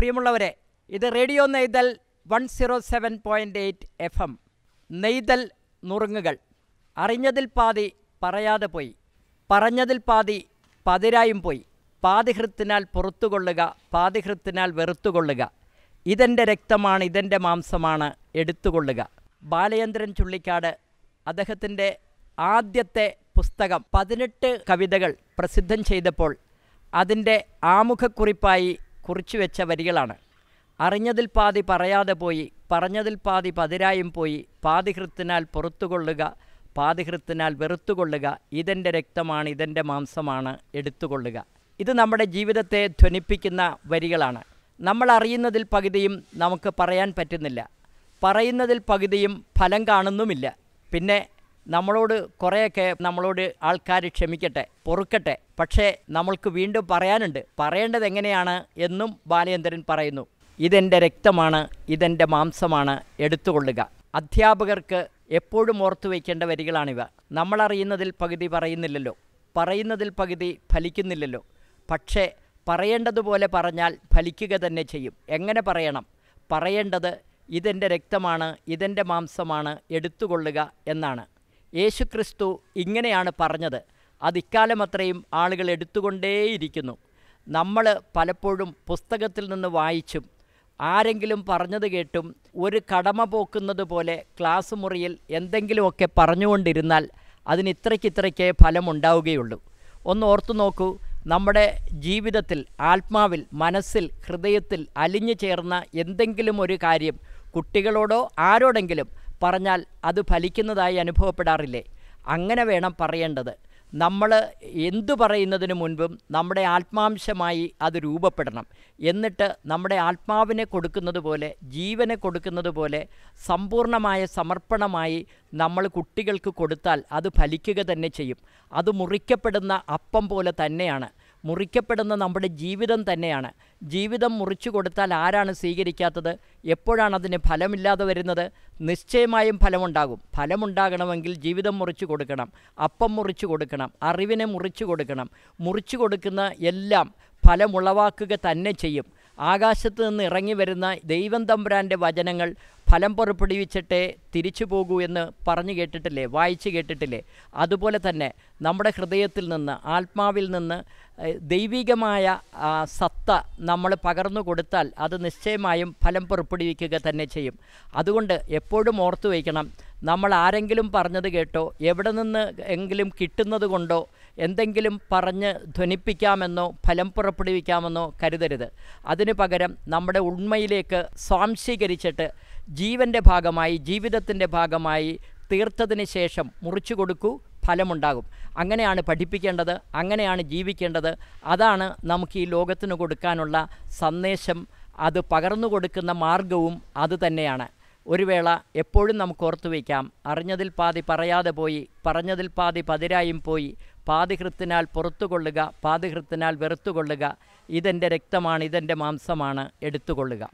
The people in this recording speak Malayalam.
പ്രിയമുള്ളവരെ ഇത് radio Neythal one zero seven point eight F M Neythal നുറുങ്ങുകൾ അറിഞ്ഞതിൽ പാതി പറയാതെ പോയി പറഞ്ഞതിൽ പാതി പതിരായും പോയി പാതിഹൃത്തിനാൽ പുറത്തുകൊള്ളുക പാതിഹൃത്തിനാൽ വെറുത്തുകൊള്ളുക ഇതെൻ്റെ രക്തമാണ് ഇതെൻ്റെ മാംസമാണ് എടുത്തുകൊള്ളുക ബാലചന്ദ്രൻ ചുള്ളിക്കാട് അദ്ദേഹത്തിൻ്റെ ആദ്യത്തെ പുസ്തകം പതിനെട്ട് കവിതകൾ പ്രസിദ്ധം ചെയ്തപ്പോൾ അതിൻ്റെ ആമുഖക്കുറിപ്പായി കുറിച്ചു വെച്ച വരികളാണ് അറിഞ്ഞതിൽ പാതി പറയാതെ പോയി പറഞ്ഞതിൽ പാതി പതിരായും പോയി പാതി ഹൃത്തിനാൽ പുറത്തുകൊള്ളുക പാതി ഹൃത്തിനാൽ വെറുത്തുകൊള്ളുക ഇതെൻ്റെ രക്തമാണ് ഇതെൻ്റെ മാംസമാണ് എടുത്തുകൊള്ളുക ഇത് നമ്മുടെ ജീവിതത്തെ ധ്വനിപ്പിക്കുന്ന വരികളാണ് നമ്മൾ അറിയുന്നതിൽ പകുതിയും നമുക്ക് പറയാൻ പറ്റുന്നില്ല പറയുന്നതിൽ പകുതിയും ഫലം കാണുന്നുമില്ല പിന്നെ നമ്മളോട് കുറേയൊക്കെ നമ്മളോട് ആൾക്കാർ ക്ഷമിക്കട്ടെ പൊറുക്കട്ടെ പക്ഷേ നമ്മൾക്ക് വീണ്ടും പറയാനുണ്ട് പറയേണ്ടത് എങ്ങനെയാണ് എന്നും ബാലേന്ദ്രൻ പറയുന്നു ഇതെൻ്റെ രക്തമാണ് ഇതെൻ്റെ മാംസമാണ് എടുത്തുകൊള്ളുക അധ്യാപകർക്ക് എപ്പോഴും ഓർത്തു വയ്ക്കേണ്ട വരികളാണിവ നമ്മളറിയുന്നതിൽ പകുതി പറയുന്നില്ലല്ലോ പറയുന്നതിൽ പകുതി ഫലിക്കുന്നില്ലല്ലോ പക്ഷേ പറയേണ്ടതുപോലെ പറഞ്ഞാൽ ഫലിക്കുക തന്നെ ചെയ്യും എങ്ങനെ പറയണം പറയേണ്ടത് ഇതെൻ്റെ രക്തമാണ് ഇതെൻ്റെ മാംസമാണ് എടുത്തുകൊള്ളുക എന്നാണ് യേശുക്രിസ്തു ഇങ്ങനെയാണ് പറഞ്ഞത് അത് ഇക്കാലം അത്രയും ആളുകൾ എടുത്തുകൊണ്ടേയിരിക്കുന്നു നമ്മൾ പലപ്പോഴും പുസ്തകത്തിൽ നിന്ന് വായിച്ചും ആരെങ്കിലും പറഞ്ഞത് കേട്ടും ഒരു കടമ പോക്കുന്നത് പോലെ ക്ലാസ് മുറിയിൽ എന്തെങ്കിലുമൊക്കെ പറഞ്ഞുകൊണ്ടിരുന്നാൽ അതിന് ഇത്രയ്ക്കിത്രയ്ക്കേ ഫലമുണ്ടാവുകയുള്ളൂ ഒന്ന് ഓർത്തു നോക്കൂ നമ്മുടെ ജീവിതത്തിൽ ആത്മാവിൽ മനസ്സിൽ ഹൃദയത്തിൽ അലിഞ്ഞു ചേർന്ന എന്തെങ്കിലും ഒരു കാര്യം കുട്ടികളോടോ ആരോടെങ്കിലും പറഞ്ഞാൽ അത് ഫലിക്കുന്നതായി അനുഭവപ്പെടാറില്ലേ അങ്ങനെ വേണം പറയേണ്ടത് നമ്മൾ എന്തു പറയുന്നതിന് മുൻപും നമ്മുടെ ആത്മാംശമായി അത് രൂപപ്പെടണം എന്നിട്ട് നമ്മുടെ ആത്മാവിനെ കൊടുക്കുന്നത് പോലെ ജീവനെ കൊടുക്കുന്നത് പോലെ സമ്പൂർണമായ സമർപ്പണമായി നമ്മൾ കുട്ടികൾക്ക് കൊടുത്താൽ അത് ഫലിക്കുക തന്നെ ചെയ്യും അത് മുറിക്കപ്പെടുന്ന അപ്പം പോലെ തന്നെയാണ് മുറിക്കപ്പെടുന്ന നമ്മുടെ ജീവിതം തന്നെയാണ് ജീവിതം മുറിച്ചു കൊടുത്താൽ ആരാണ് സ്വീകരിക്കാത്തത് എപ്പോഴാണ് അതിന് ഫലമില്ലാതെ വരുന്നത് നിശ്ചയമായും ഫലമുണ്ടാകും ഫലമുണ്ടാകണമെങ്കിൽ ജീവിതം മുറിച്ചു കൊടുക്കണം അപ്പം മുറിച്ചു കൊടുക്കണം അറിവിനെ മുറിച്ചു കൊടുക്കണം മുറിച്ചു കൊടുക്കുന്ന എല്ലാം ഫലമുളവാക്കുക തന്നെ ചെയ്യും ആകാശത്ത് നിന്ന് ഇറങ്ങി വരുന്ന ദൈവം തമ്പുരാൻ്റെ വചനങ്ങൾ ഫലം പുറപ്പെടുവിച്ചിട്ടേ തിരിച്ചു പോകൂ എന്ന് പറഞ്ഞു കേട്ടിട്ടില്ലേ വായിച്ചു കേട്ടിട്ടില്ലേ അതുപോലെ തന്നെ നമ്മുടെ ഹൃദയത്തിൽ നിന്ന് ആത്മാവിൽ നിന്ന് ദൈവികമായ സത്ത നമ്മൾ പകർന്നു കൊടുത്താൽ അത് നിശ്ചയമായും ഫലം പുറപ്പെടുവിക്കുക തന്നെ ചെയ്യും അതുകൊണ്ട് എപ്പോഴും ഓർത്തു വയ്ക്കണം നമ്മൾ ആരെങ്കിലും പറഞ്ഞത് കേട്ടോ എവിടെ നിന്ന് എങ്കിലും കിട്ടുന്നത് കൊണ്ടോ എന്തെങ്കിലും പറഞ്ഞ് ധ്വനിപ്പിക്കാമെന്നോ ഫലം പുറപ്പെടുവിക്കാമെന്നോ കരുതരുത് അതിനു പകരം നമ്മുടെ ഉണ്മയിലേക്ക് സ്വാംശീകരിച്ചിട്ട് ജീവൻ്റെ ഭാഗമായി ജീവിതത്തിൻ്റെ ഭാഗമായി തീർത്തതിന് ശേഷം മുറിച്ചു കൊടുക്കൂ ഫലമുണ്ടാകും അങ്ങനെയാണ് പഠിപ്പിക്കേണ്ടത് അങ്ങനെയാണ് ജീവിക്കേണ്ടത് അതാണ് നമുക്ക് ഈ ലോകത്തിന് കൊടുക്കാനുള്ള സന്ദേശം അത് പകർന്നു കൊടുക്കുന്ന മാർഗവും തന്നെയാണ് ഒരു വേള എപ്പോഴും നമുക്ക് ഓർത്തു വയ്ക്കാം അറിഞ്ഞതിൽ പാതി പറയാതെ പോയി പറഞ്ഞതിൽ പാതി പതിരായും പോയി പാതി ഹൃത്തിനാൽ പുറത്തു കൊള്ളുക വെറുത്തുകൊള്ളുക ഇതെൻ്റെ രക്തമാണ് ഇതെൻ്റെ മാംസമാണ് എടുത്തുകൊള്ളുക